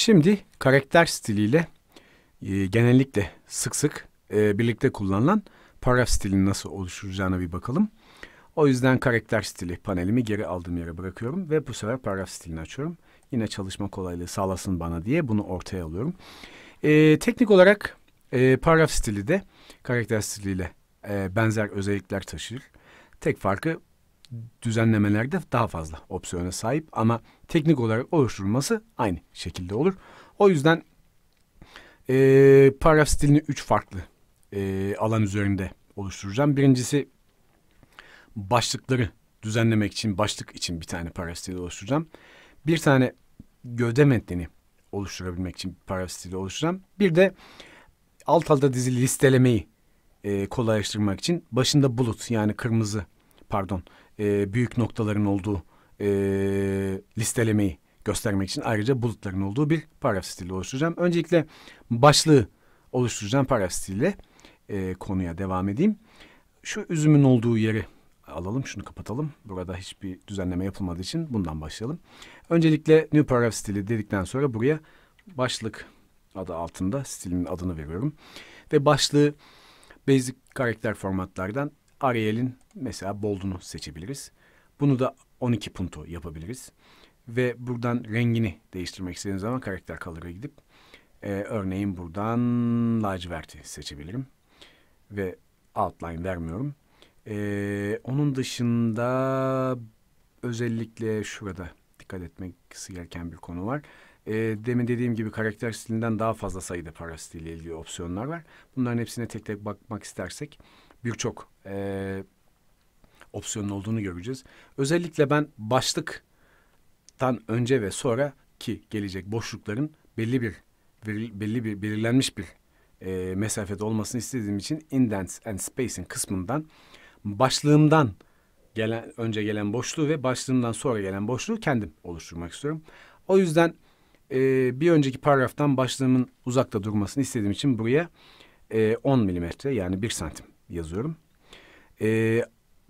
Şimdi karakter stiliyle e, genellikle sık sık e, birlikte kullanılan paragraf stilini nasıl oluşturacağına bir bakalım. O yüzden karakter stili panelimi geri aldığım yere bırakıyorum ve bu sefer paragraf stilini açıyorum. Yine çalışma kolaylığı sağlasın bana diye bunu ortaya alıyorum. E, teknik olarak e, paragraf stili de karakter stiliyle e, benzer özellikler taşır. Tek farkı düzenlemelerde daha fazla opsiyona sahip ama teknik olarak oluşturulması aynı şekilde olur. O yüzden e, paragraf stilini üç farklı e, alan üzerinde oluşturacağım. Birincisi başlıkları düzenlemek için başlık için bir tane paragraf stili oluşturacağım. Bir tane gövde metnini oluşturabilmek için bir paragraf stili oluşturacağım. Bir de alt alta dizili listelemeyi e, kolaylaştırmak için başında bulut yani kırmızı pardon e, büyük noktaların olduğu e, listelemeyi göstermek için ayrıca bulutların olduğu bir paragraf stili oluşturacağım. Öncelikle başlığı oluşturacağım paragraf stiliyle e, konuya devam edeyim. Şu üzümün olduğu yeri alalım. Şunu kapatalım. Burada hiçbir düzenleme yapılmadığı için bundan başlayalım. Öncelikle New Paragraph stili dedikten sonra buraya başlık adı altında stilimin adını veriyorum. Ve başlığı basic karakter formatlardan Ariel'in Mesela boldunu seçebiliriz. Bunu da 12 punto yapabiliriz. Ve buradan rengini değiştirmek istediğiniz zaman karakter kalıra gidip e, örneğin buradan laciverti seçebilirim. Ve outline vermiyorum. E, onun dışında özellikle şurada dikkat etmek gereken bir konu var. E, demin dediğim gibi karakter stilinden daha fazla sayıda para stiliyle ilgili opsiyonlar var. Bunların hepsine tek tek bakmak istersek birçok e, opsiyonun olduğunu göreceğiz. Özellikle ben başlıktan önce ve sonra ki gelecek boşlukların belli bir belli bir belirlenmiş bir e, mesafede olmasını istediğim için indents and spacing kısmından başlığımdan gelen önce gelen boşluğu ve başlığımdan sonra gelen boşluğu kendim oluşturmak istiyorum. O yüzden e, bir önceki paragraftan başlığımın uzakta durmasını istediğim için buraya e, 10 milimetre yani 1 santim yazıyorum. E,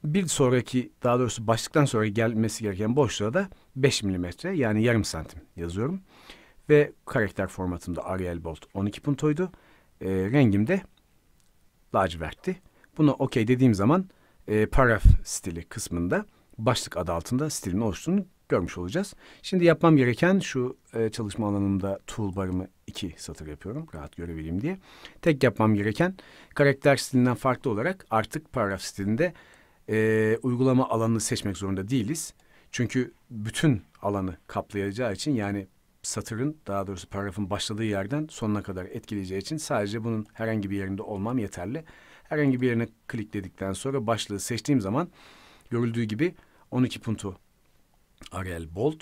bir sonraki daha doğrusu başlıktan sonra gelmesi gereken boşluğa da 5 milimetre yani yarım santim yazıyorum. Ve karakter formatımda Arial Bold 12 puntoydu. E, rengim de lacivertti. Buna okey dediğim zaman e, paragraf stili kısmında başlık adı altında stilin oluştuğunu görmüş olacağız. Şimdi yapmam gereken şu e, çalışma alanımda toolbar'ımı iki satır yapıyorum rahat görebileyim diye. Tek yapmam gereken karakter stilinden farklı olarak artık paragraf stilinde e, uygulama alanını seçmek zorunda değiliz. Çünkü bütün alanı kaplayacağı için yani satırın daha doğrusu paragrafın başladığı yerden sonuna kadar etkileyeceği için sadece bunun herhangi bir yerinde olmam yeterli. Herhangi bir yerine klikledikten sonra başlığı seçtiğim zaman görüldüğü gibi 12 puntu Arial Bold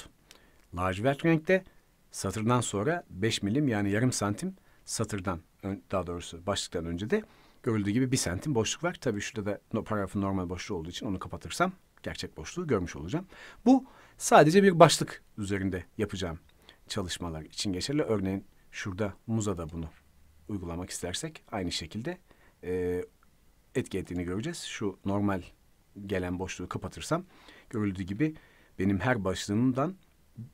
lacivert renkte satırdan sonra 5 milim yani yarım santim satırdan daha doğrusu başlıktan önce de görüldüğü gibi bir santim boşluk var. Tabii şurada da paragrafın normal boşluğu olduğu için onu kapatırsam gerçek boşluğu görmüş olacağım. Bu sadece bir başlık üzerinde yapacağım çalışmalar için geçerli. Örneğin şurada da bunu uygulamak istersek aynı şekilde e, etki ettiğini göreceğiz. Şu normal gelen boşluğu kapatırsam görüldüğü gibi benim her başlığımdan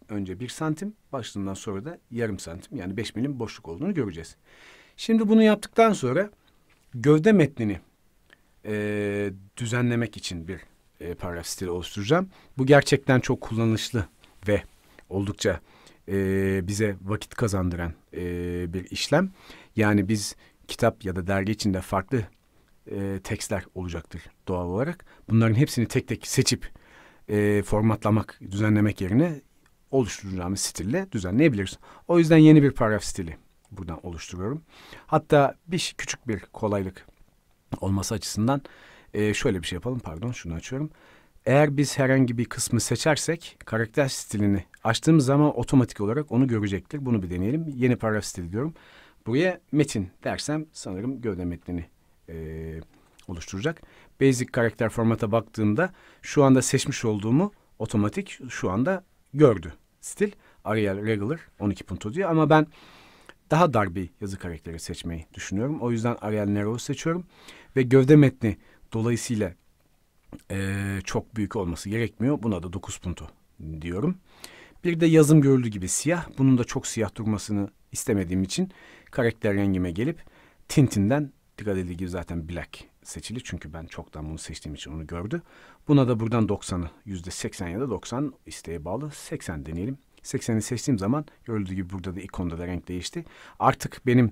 önce bir santim başlığından sonra da yarım santim yani beş milim boşluk olduğunu göreceğiz. Şimdi bunu yaptıktan sonra gövde metnini e, düzenlemek için bir e, paragraf stili oluşturacağım. Bu gerçekten çok kullanışlı ve oldukça e, bize vakit kazandıran e, bir işlem. Yani biz kitap ya da dergi içinde farklı e, tekstler olacaktır doğal olarak. Bunların hepsini tek tek seçip e, formatlamak, düzenlemek yerine oluşturacağımız stille düzenleyebiliriz. O yüzden yeni bir paragraf stili buradan oluşturuyorum. Hatta bir küçük bir kolaylık olması açısından e, şöyle bir şey yapalım. Pardon şunu açıyorum. Eğer biz herhangi bir kısmı seçersek karakter stilini açtığımız zaman otomatik olarak onu görecektir. Bunu bir deneyelim. Yeni paragraf stili diyorum. Buraya metin dersem sanırım gövde metnini e, oluşturacak. Basic karakter formata baktığımda şu anda seçmiş olduğumu otomatik şu anda gördü. Stil Arial Regular 12 12.0 diyor ama ben daha dar bir yazı karakteri seçmeyi düşünüyorum. O yüzden Arial Nero'yu seçiyorum. Ve gövde metni dolayısıyla e, çok büyük olması gerekmiyor. Buna da 9 puntu diyorum. Bir de yazım görüldüğü gibi siyah. Bunun da çok siyah durmasını istemediğim için karakter rengime gelip Tintin'den dikkat edildiği gibi zaten black seçili. Çünkü ben çoktan bunu seçtiğim için onu gördü. Buna da buradan 90'ı %80 ya da 90 isteğe bağlı 80 deneyelim. 80'i seçtiğim zaman görüldüğü gibi burada da ikonda da renk değişti. Artık benim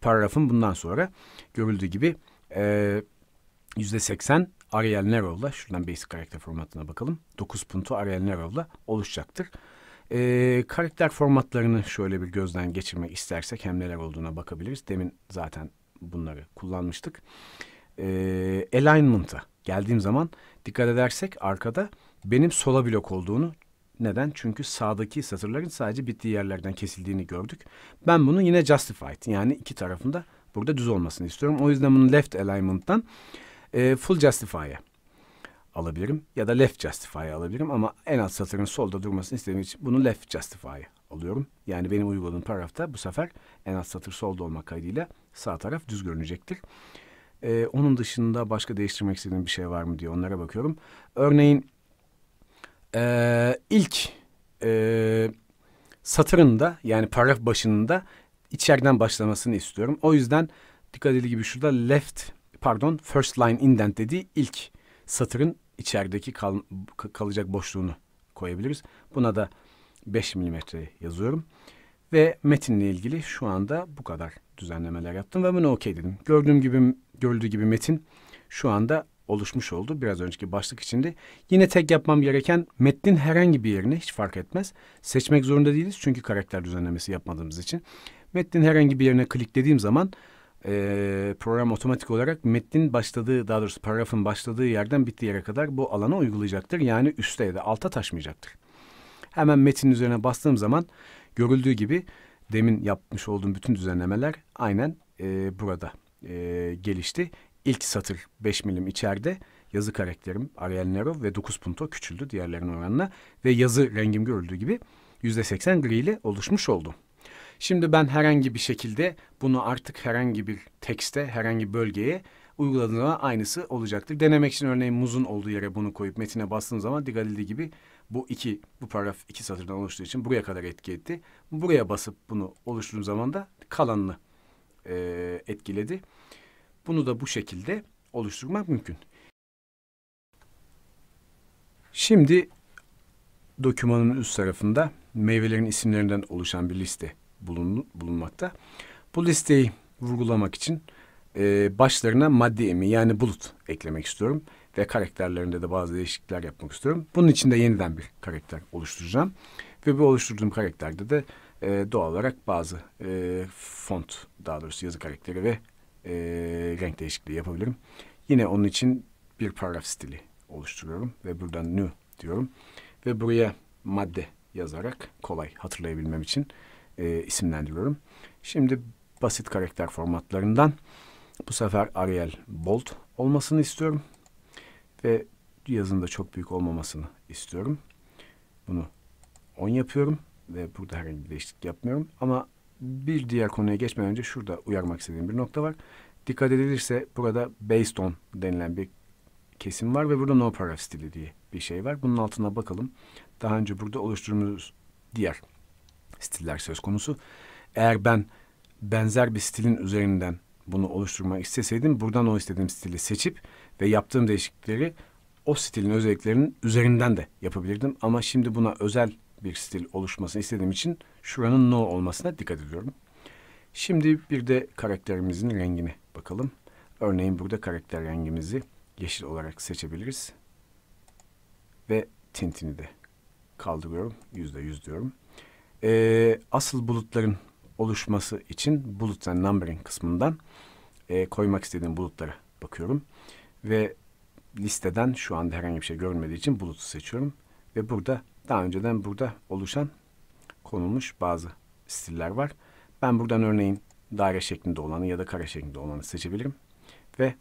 paragrafım bundan sonra görüldüğü gibi yüzde %80 Arial Nero'la şuradan basic karakter formatına bakalım. 9 puntu Arial Nero'la oluşacaktır. E, karakter formatlarını şöyle bir gözden geçirmek istersek hem neler olduğuna bakabiliriz. Demin zaten bunları kullanmıştık. E, alignment'a geldiğim zaman dikkat edersek arkada benim sola blok olduğunu neden? Çünkü sağdaki satırların sadece bittiği yerlerden kesildiğini gördük. Ben bunu yine justified yani iki tarafında burada düz olmasını istiyorum. O yüzden bunu left alignment'tan e, full justify'a alabilirim ya da left justify'a alabilirim ama en alt satırın solda durmasını istediğim için bunu left justify'a alıyorum. Yani benim uyguladığım tarafta bu sefer en alt satır solda olmak kaydıyla sağ taraf düz görünecektir. Ee, onun dışında başka değiştirmek istediğim bir şey var mı diye onlara bakıyorum. Örneğin e, ilk e, satırında yani paragraf başında içeriden başlamasını istiyorum. O yüzden dikkat edildiği gibi şurada left pardon first line indent dediği ilk satırın içerideki kal, kalacak boşluğunu koyabiliriz. Buna da 5 milimetre yazıyorum. Ve metinle ilgili şu anda bu kadar düzenlemeler yaptım ve bunu okey dedim. Gördüğüm gibi gördüğü gibi metin şu anda oluşmuş oldu. Biraz önceki başlık içinde. Yine tek yapmam gereken metnin herhangi bir yerine hiç fark etmez. Seçmek zorunda değiliz çünkü karakter düzenlemesi yapmadığımız için. Metnin herhangi bir yerine kliklediğim zaman e, program otomatik olarak metnin başladığı daha doğrusu paragrafın başladığı yerden bittiği yere kadar bu alana uygulayacaktır. Yani üste ya da alta taşmayacaktır. Hemen metin üzerine bastığım zaman görüldüğü gibi demin yapmış olduğum bütün düzenlemeler aynen e, burada e, gelişti. İlk satır 5 milim içeride yazı karakterim Arial Narrow ve 9 punto küçüldü diğerlerinin oranına ve yazı rengim görüldüğü gibi %80 gri ile oluşmuş oldu. Şimdi ben herhangi bir şekilde bunu artık herhangi bir tekste, herhangi bir bölgeye uyguladığında aynısı olacaktır. Denemek için örneğin muzun olduğu yere bunu koyup metine bastığınız zaman dikkat edildiği gibi bu iki, bu paragraf iki satırdan oluştuğu için buraya kadar etki etti. Buraya basıp bunu oluşturduğum zaman da kalanını e, etkiledi. Bunu da bu şekilde oluşturmak mümkün. Şimdi dokümanın üst tarafında meyvelerin isimlerinden oluşan bir liste bulun, bulunmakta. Bu listeyi vurgulamak için e, başlarına maddi emi yani bulut eklemek istiyorum. Ve karakterlerinde de bazı değişiklikler yapmak istiyorum. Bunun için de yeniden bir karakter oluşturacağım. Ve bu oluşturduğum karakterde de e, doğal olarak bazı e, font daha doğrusu yazı karakteri ve e, renk değişikliği yapabilirim. Yine onun için bir paragraf stili oluşturuyorum ve buradan new diyorum. Ve buraya madde yazarak kolay hatırlayabilmem için e, isimlendiriyorum. Şimdi basit karakter formatlarından bu sefer Arial bold olmasını istiyorum. Ve yazının da çok büyük olmamasını istiyorum. Bunu 10 yapıyorum ve burada herhangi bir değişiklik yapmıyorum. Ama bir diğer konuya geçmeden önce şurada uyarmak istediğim bir nokta var. Dikkat edilirse burada based on denilen bir kesim var ve burada no paragraph stili diye bir şey var. Bunun altına bakalım. Daha önce burada oluşturduğumuz diğer stiller söz konusu. Eğer ben benzer bir stilin üzerinden bunu oluşturmak isteseydim buradan o istediğim stili seçip ve yaptığım değişiklikleri o stilin özelliklerinin üzerinden de yapabilirdim. Ama şimdi buna özel bir stil oluşmasını istediğim için Şuranın no olmasına dikkat ediyorum. Şimdi bir de karakterimizin rengine bakalım. Örneğin burada karakter rengimizi yeşil olarak seçebiliriz. Ve tintini de kaldırıyorum. Yüzde yüz diyorum. Ee, asıl bulutların oluşması için bulut and numbering kısmından e, koymak istediğim bulutlara bakıyorum. Ve listeden şu anda herhangi bir şey görmediği için bulutu seçiyorum. Ve burada daha önceden burada oluşan konulmuş bazı stiller var. Ben buradan örneğin daire şeklinde olanı ya da kare şeklinde olanı seçebilirim ve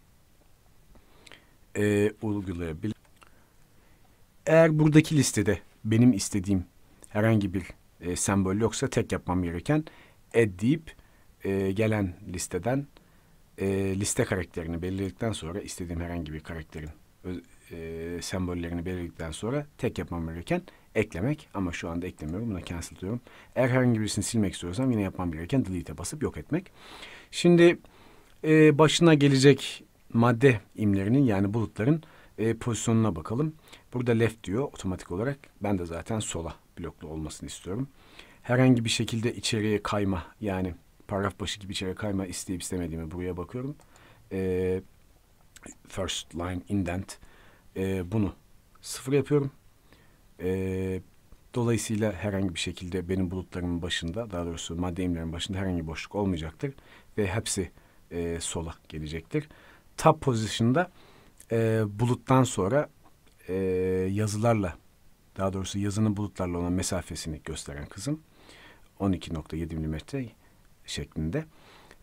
e, uygulayabilirim. Eğer buradaki listede benim istediğim herhangi bir e, sembol yoksa tek yapmam gereken add deyip e, gelen listeden e, liste karakterini belirledikten sonra istediğim herhangi bir karakterin e, sembollerini belirledikten sonra tek yapmam gereken eklemek ama şu anda eklemiyorum. Buna cancel diyorum. Eğer herhangi birisini silmek istiyorsam yine yapmam gereken delete'e basıp yok etmek. Şimdi e, başına gelecek madde imlerinin yani bulutların e, pozisyonuna bakalım. Burada left diyor otomatik olarak. Ben de zaten sola bloklu olmasını istiyorum. Herhangi bir şekilde içeriye kayma yani paragraf başı gibi içeriye kayma isteyip istemediğimi buraya bakıyorum. E, first line indent e, bunu sıfır yapıyorum. E, dolayısıyla herhangi bir şekilde benim bulutlarımın başında, daha doğrusu madde imlerin başında herhangi bir boşluk olmayacaktır. Ve hepsi e, sola gelecektir. Tab pozisyonda e, buluttan sonra e, yazılarla, daha doğrusu yazının bulutlarla olan mesafesini gösteren kızım 12.7 mm şeklinde.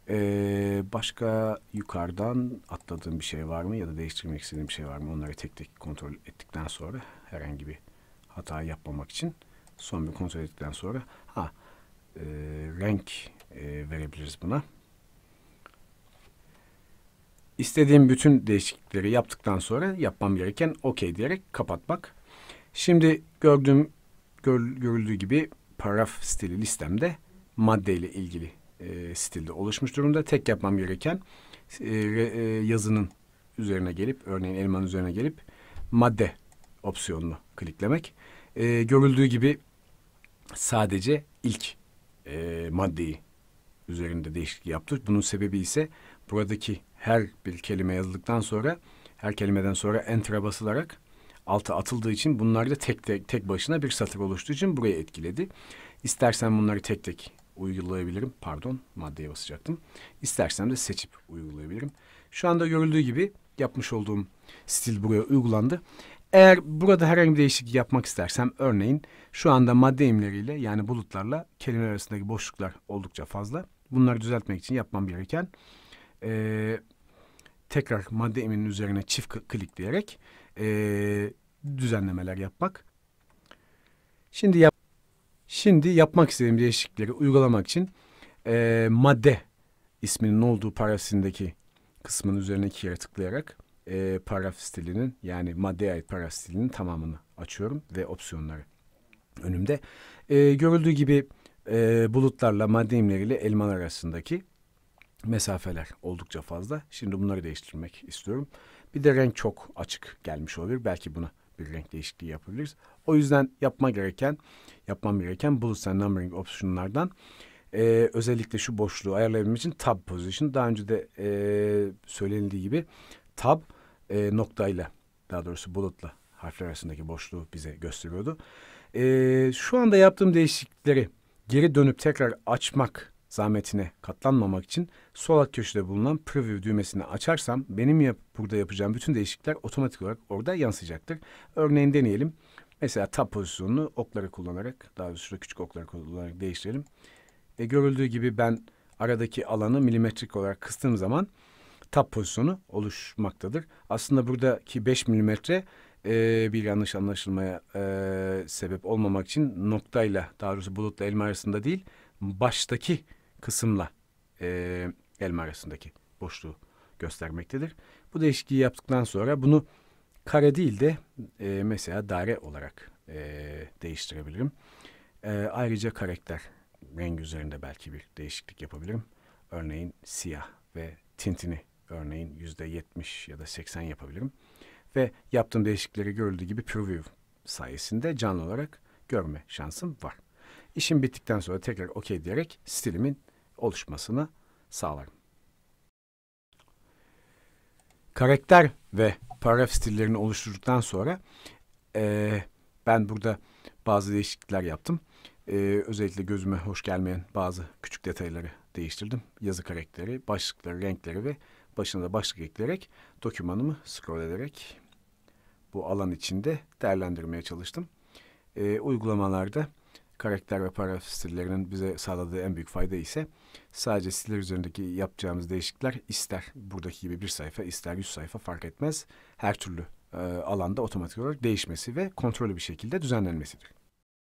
Ee, başka yukarıdan atladığım bir şey var mı ya da değiştirmek istediğim bir şey var mı? Onları tek tek kontrol ettikten sonra herhangi bir hata yapmamak için son bir kontrol ettikten sonra ha e, renk e, verebiliriz buna. İstediğim bütün değişiklikleri yaptıktan sonra yapmam gereken okey diyerek kapatmak. Şimdi gördüğüm gör, görüldüğü gibi paragraf stili listemde maddeyle ilgili e, stilde oluşmuş durumda. Tek yapmam gereken e, e, yazının üzerine gelip, örneğin elmanın üzerine gelip madde opsiyonunu kliklemek. E, görüldüğü gibi sadece ilk e, maddeyi üzerinde değişiklik yaptık. Bunun sebebi ise buradaki her bir kelime yazıldıktan sonra her kelimeden sonra enter'a basılarak alta atıldığı için bunlar da tek tek tek başına bir satır oluştuğu için buraya etkiledi. İstersen bunları tek tek uygulayabilirim. Pardon maddeye basacaktım. İstersem de seçip uygulayabilirim. Şu anda görüldüğü gibi yapmış olduğum stil buraya uygulandı. Eğer burada herhangi bir değişiklik yapmak istersem örneğin şu anda madde imleriyle yani bulutlarla kelimeler arasındaki boşluklar oldukça fazla. Bunları düzeltmek için yapmam gereken e, tekrar madde eminin üzerine çift klikleyerek e, düzenlemeler yapmak. Şimdi yap Şimdi yapmak istediğim değişiklikleri uygulamak için e, madde isminin olduğu parafisindeki kısmın üzerine iki yere tıklayarak e, paragraf stilinin yani maddeye ait paragraf stilinin tamamını açıyorum ve opsiyonları önümde. E, görüldüğü gibi e, bulutlarla madde imleriyle elman arasındaki mesafeler oldukça fazla. Şimdi bunları değiştirmek istiyorum. Bir de renk çok açık gelmiş olabilir. Belki buna bir renk değişikliği yapabiliriz. O yüzden yapma gereken, yapmam gereken Blues and Numbering optionlardan e, ee, özellikle şu boşluğu ayarlayabilmek için Tab Position. Daha önce de e, söylenildiği gibi Tab e, noktayla daha doğrusu bulutla harfler arasındaki boşluğu bize gösteriyordu. E, şu anda yaptığım değişiklikleri geri dönüp tekrar açmak zahmetine katlanmamak için sol alt köşede bulunan preview düğmesini açarsam benim yap burada yapacağım bütün değişiklikler otomatik olarak orada yansıyacaktır. Örneğin deneyelim. Mesela tab pozisyonunu okları kullanarak daha doğrusu küçük okları kullanarak değiştirelim. E, görüldüğü gibi ben aradaki alanı milimetrik olarak kıstığım zaman tab pozisyonu oluşmaktadır. Aslında buradaki 5 milimetre e, bir yanlış anlaşılmaya e, sebep olmamak için noktayla daha doğrusu bulutla elma arasında değil baştaki kısımla e, elma arasındaki boşluğu göstermektedir. Bu değişikliği yaptıktan sonra bunu kare değil de e, mesela daire olarak e, değiştirebilirim. E, ayrıca karakter rengi üzerinde belki bir değişiklik yapabilirim. Örneğin siyah ve tintini örneğin yüzde yetmiş ya da seksen yapabilirim. Ve yaptığım değişiklikleri görüldüğü gibi preview sayesinde canlı olarak görme şansım var. İşim bittikten sonra tekrar okey diyerek stilimin oluşmasını sağlar. Karakter ve paragraf stillerini oluşturduktan sonra e, ben burada bazı değişiklikler yaptım. E, özellikle gözüme hoş gelmeyen bazı küçük detayları değiştirdim. Yazı karakteri, başlıkları, renkleri ve başına da başlık ekleyerek dokümanımı scroll ederek bu alan içinde değerlendirmeye çalıştım. E, uygulamalarda karakter ve paragraf stillerinin bize sağladığı en büyük fayda ise sadece stiller üzerindeki yapacağımız değişiklikler ister buradaki gibi bir sayfa ister yüz sayfa fark etmez her türlü e, alanda otomatik olarak değişmesi ve kontrollü bir şekilde düzenlenmesidir.